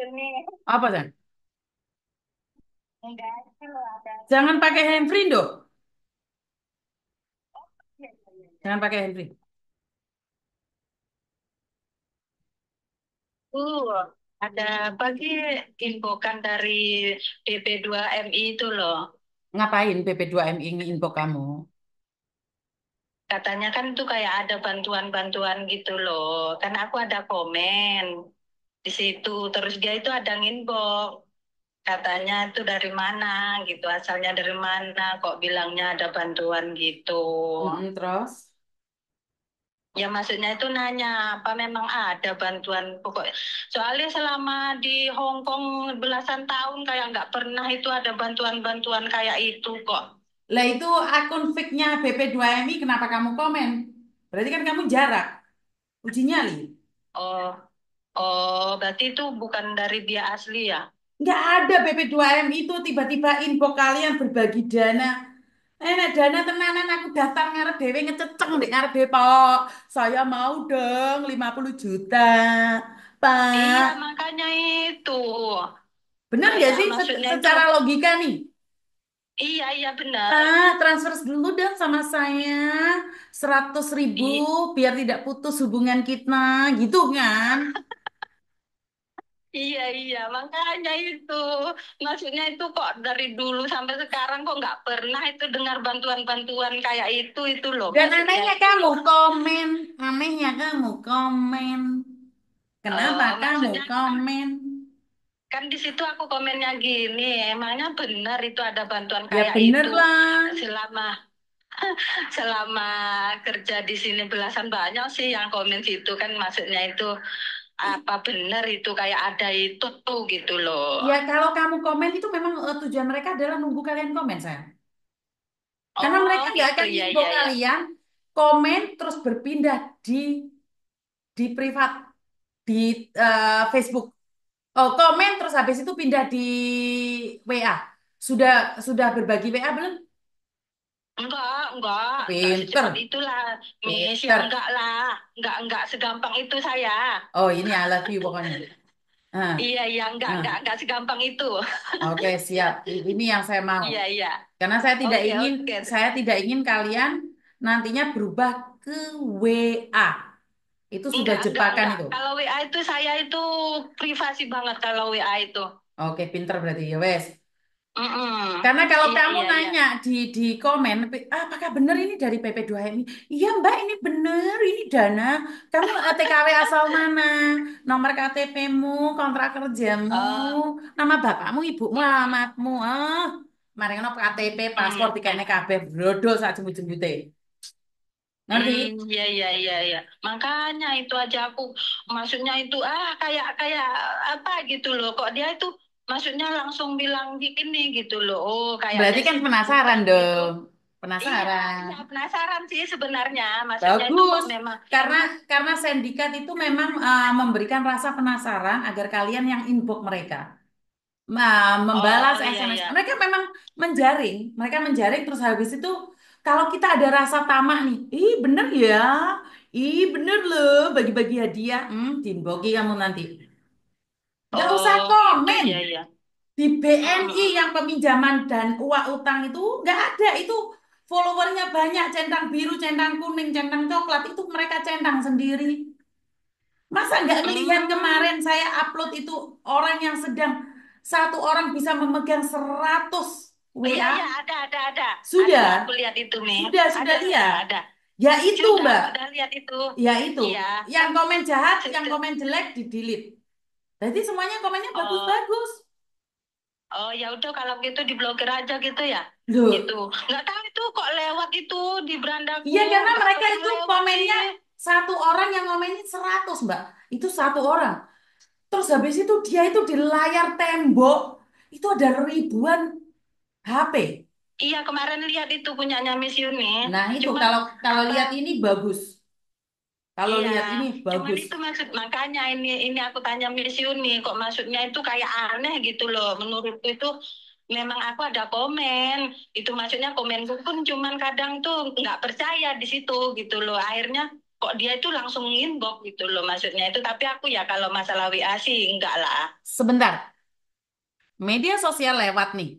Ini. Apa, Jan? Enggak, ada. Jangan pakai handfree, dong. Oh, iya, iya, iya, Jangan pakai handfree. Uh, ada apa infokan dari BP2MI itu loh. Ngapain BP2MI ini info kamu? Katanya kan itu kayak ada bantuan-bantuan gitu loh. Kan aku ada komen di situ terus dia itu ada nginbox katanya itu dari mana gitu asalnya dari mana kok bilangnya ada bantuan gitu mm hmm terus? ya maksudnya itu nanya apa memang ada bantuan pokok soalnya selama di Hong Kong belasan tahun kayak nggak pernah itu ada bantuan-bantuan kayak itu kok Lah itu akun fake-nya BP2MI kenapa kamu komen? Berarti kan kamu jarak. Uji nyali. oh Oh, berarti itu bukan dari dia asli ya? Nggak ada BP2M itu tiba-tiba info kalian berbagi dana. Enak eh, dana tenanan aku datang ngarep dewe ngececeng di ngarep dewe Pak. Saya mau dong 50 juta, Pak. Iya, makanya itu. Benar nggak iya, sih maksudnya itu. secara logika nih? Iya, iya benar. Pak, ah, transfer dulu dong sama saya 100 ribu iya. biar tidak putus hubungan kita gitu kan? Iya iya makanya itu maksudnya itu kok dari dulu sampai sekarang kok nggak pernah itu dengar bantuan-bantuan kayak itu itu loh. Dan maksudnya. anehnya kamu komen, anehnya kamu komen. Kenapa oh, kamu komen? Kan di situ aku komennya gini, emangnya benar itu ada bantuan ya kayak bener itu lah. selama selama kerja di sini belasan banyak sih yang komen situ kan maksudnya itu apa benar itu kayak ada itu tuh gitu loh. Ya kalau kamu komen itu memang uh, tujuan mereka adalah nunggu kalian komen saya. Oh, Karena mereka nggak gitu. akan ya, ya, kalian komen terus berpindah di di privat di uh, Facebook. Oh, komen terus habis itu pindah di WA. Sudah sudah berbagi WA belum? Enggak, enggak, enggak Pinter, secepat itulah, Miss. Ya pinter. enggak lah, enggak, enggak segampang itu saya. Oh, ini I love pokoknya. Ah, Iya, iya, enggak, ah. enggak, enggak segampang itu. Oke, siap. Ini yang saya mau. Iya, iya. Karena saya tidak Oke, ingin, oke. saya tidak ingin kalian nantinya berubah ke WA. Itu sudah Enggak, enggak, jebakan enggak. itu. Kalau WA itu saya itu privasi banget kalau WA itu. Oke, pinter berarti ya wes. Karena kalau iya, kamu iya, iya. nanya di di komen, ah, apakah benar ini dari pp 2 ini? Iya Mbak, ini benar, ini dana. Kamu eh, TKW asal mana? Nomor KTP-mu, kontrak kerjamu, uh. nama bapakmu, ibumu, alamatmu. Ah, mari ngono KTP, paspor mm. dikene kabeh brodo sak jembut-jembute. Ngerti? Hmm, iya iya iya iya. Makanya itu aja aku maksudnya itu ah kayak kayak apa gitu loh. Kok dia itu maksudnya langsung bilang gini gitu loh oh kayaknya berarti kan penasaran gitu. dong penasaran iya, iya penasaran sih sebenarnya maksudnya bagus memang karena karena sindikat itu memang uh, memberikan rasa penasaran agar kalian yang inbox mereka uh, membalas oh, iya, SMS iya. mereka memang menjaring mereka menjaring terus habis itu kalau kita ada rasa tamah nih ih bener ya ih bener loh bagi-bagi hadiah hmm, diinboxi kamu nanti Nggak oh, usah iya, komen. iya ya. Di BNI yang peminjaman dan uang utang itu nggak ada. Itu followernya banyak. Centang biru, centang kuning, centang coklat. Itu mereka centang sendiri. Masa nggak ngelihat oh. kemarin saya upload itu orang yang sedang satu orang bisa memegang seratus Oh, WA? Iya, iya, ada, ada, ada. Ada, Sudah, aku lihat itu, Mi. sudah, Ada, sudah ada, lihat. ada. Ya itu, Sudah, Mbak. sudah lihat itu. Ya itu. Iya, Yang komen jahat, yang komen jelek di Berarti semuanya komennya oh. bagus-bagus. Oh, ya udah kalau gitu diblokir aja gitu ya. Loh. Gitu. Nggak tahu itu kok lewat itu di beranda. Iya karena mereka itu lewat komennya sih. satu orang yang komennya seratus mbak. Itu satu orang. Terus habis itu dia itu di layar tembok itu ada ribuan HP. Iya kemarin lihat itu punyanya Miss Yuni. Nah itu Cuma, kalau kalau lihat ini bagus. Kalau iya. lihat ini bagus. Cuman itu maksud makanya ini ini aku tanya Miss Yuni kok maksudnya itu kayak aneh gitu loh. Menurutku itu memang aku ada komen. Itu maksudnya komenku pun cuman kadang tuh nggak percaya di situ gitu loh. Akhirnya kok dia itu langsung inbox gitu loh maksudnya itu. Tapi aku ya kalau masalah WA sih enggak lah. Sebentar. Media sosial lewat nih.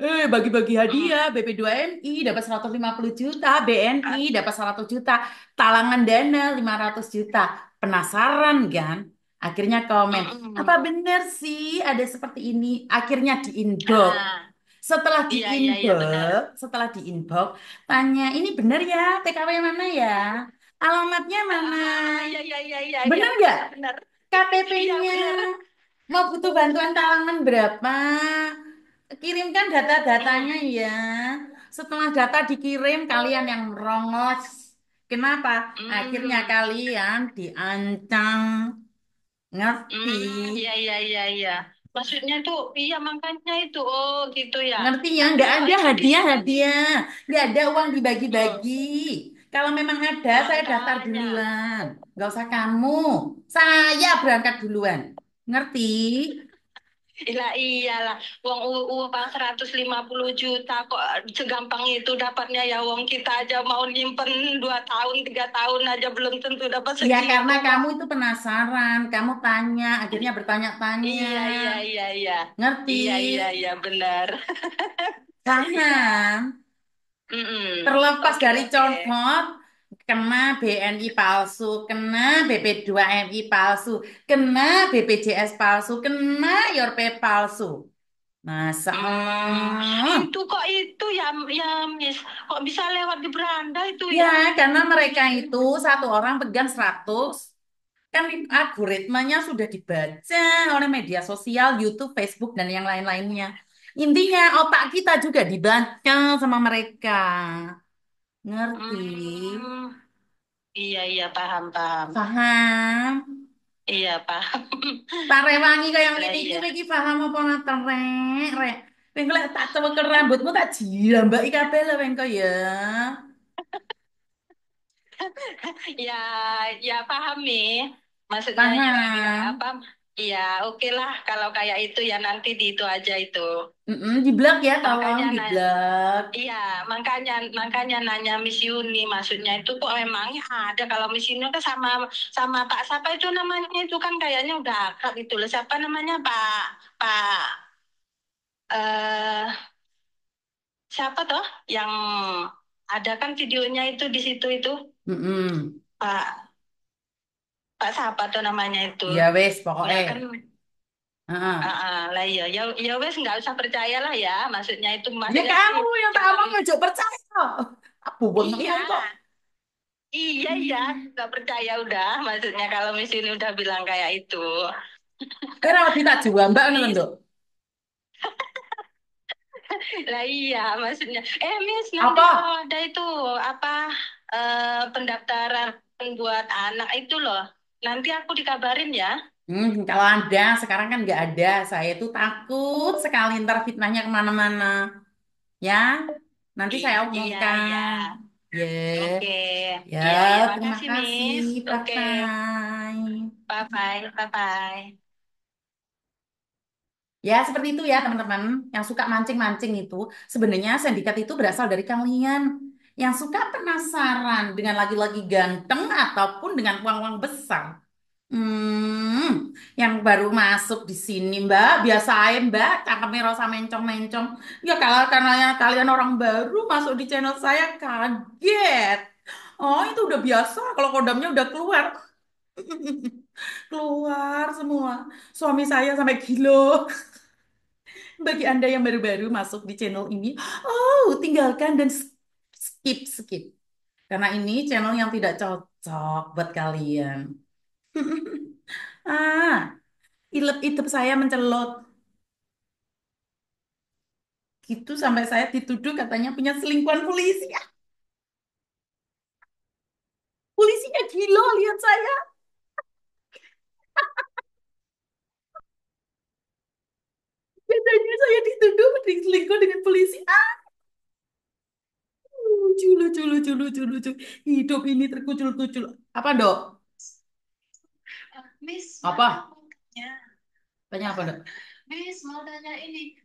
Eh, bagi-bagi hadiah, BP2MI dapat 150 juta, BNI ah. dapat 100 juta, talangan dana 500 juta. Penasaran kan? Akhirnya komen, apa benar sih ada seperti ini? Akhirnya diinbox. Ah. Setelah iya iya iya benar. diinbox, setelah diinbox, tanya ini benar ya TKW yang mana ya? Alamatnya mana? Ah, iya iya iya iya, iya. Benar nggak? benar benar. Iya KTP-nya mau butuh bantuan talangan berapa? kirimkan data-datanya ya. Setelah data dikirim, kalian yang merongos. Kenapa? Hmm. Akhirnya kalian diancam. Ngerti? Hmm, iya, iya, iya, iya. Maksudnya tuh, iya makanya itu, oh gitu ya. Ngerti ya? Nggak iya, ada hadiah-hadiah. Iya. Nggak ada uang dibagi-bagi. Kalau memang ada, saya daftar duluan. Nggak usah kamu. Saya berangkat duluan. Ngerti? Iya iyalah, uang uang seratus 150 juta kok segampang itu dapatnya ya uang kita aja mau nyimpen dua tahun tiga tahun aja belum tentu dapat iya, segitu. Ya karena kamu itu penasaran, kamu tanya, akhirnya bertanya-tanya. Iya iya iya iya. Ngerti? Iya iya iya benar. Karena mm -mm. terlepas okay, dari okay kena BNI palsu, kena BP2MI palsu, kena BPJS palsu, kena YORP palsu. Masa hmm. itu kok itu ya ya Miss kok bisa lewat di beranda itu ya? Ya karena mereka itu satu orang pegang seratus kan algoritmanya sudah dibaca oleh media sosial, YouTube, Facebook dan yang lain-lainnya. Intinya otak kita juga dibaca sama mereka. Ngerti? Hmm, iya iya paham paham. Paham? Iya paham. Tarewangi kaya Lah ngene iki iya. kowe iki paham apa ora rek? Rek. Wing lek tak ke rambutmu tak jilambaki kabeh lho wing ya. Ya ya paham nih. Maksudnya ya ya Paham. apa? Iya, oke okay lah kalau kayak itu ya nanti di itu aja itu. Mm-mm, di blog ya tolong makanya di blog. Iya, makanya makanya nanya Miss Yuni maksudnya itu kok memangnya ada kalau Miss Yuni kan sama sama Pak siapa itu namanya itu kan kayaknya udah akrab itu loh. Siapa namanya Pak Pak eh uh, siapa toh yang ada kan videonya itu di situ itu? Mm-mm. Pak Pak siapa tuh namanya itu? Ya wes pokoknya. Nah, kan ah lah iya ya ya wes nggak usah percaya lah ya maksudnya itu Ya maksudnya kamu yang tak mau omong percaya. Aku iya bengian kok. iya iya nggak percaya udah maksudnya kalau misi ini udah bilang kayak itu Kira waktu tak jual mbak ngono lah iya maksudnya eh Miss nanti Apa? kalau ada itu apa eh, pendaftaran buat anak itu loh Nanti aku dikabarin ya. Hmm, kalau ada, sekarang kan nggak ada. Saya itu takut sekali ntar fitnahnya kemana-mana. Ya, nanti iya, saya Iya, iya, omongkan. Ya, Oke. ya, Iya, iya, terima makasih, kasih. Miss. Oke. Bye-bye. Bye-bye, bye-bye. Ya, seperti itu ya, teman-teman. Yang suka mancing-mancing itu, sebenarnya sindikat itu berasal dari kalian yang suka penasaran dengan lagi-lagi ganteng ataupun dengan uang-uang besar. Hmm, yang baru masuk di sini Mbak, biasa aja Mbak, kakak rasa mencong-mencong. Ya kalau karena kalian orang baru masuk di channel saya kaget. Oh itu udah biasa kalau kodamnya udah keluar. keluar semua. Suami saya sampai kilo. Bagi Anda yang baru-baru masuk di channel ini, oh tinggalkan dan skip skip karena ini channel yang tidak cocok buat kalian. ah, ilep itu saya mencelot. Gitu sampai saya dituduh katanya punya selingkuhan polisi. Polisinya gila lihat saya. Katanya saya dituduh dengan polisi. Ah, lucu lucu lucu lucu lucu hidup ini terkucul-kucul apa dok eh, Miss, apa? Tanya apa dok? Miss mau tanya ini,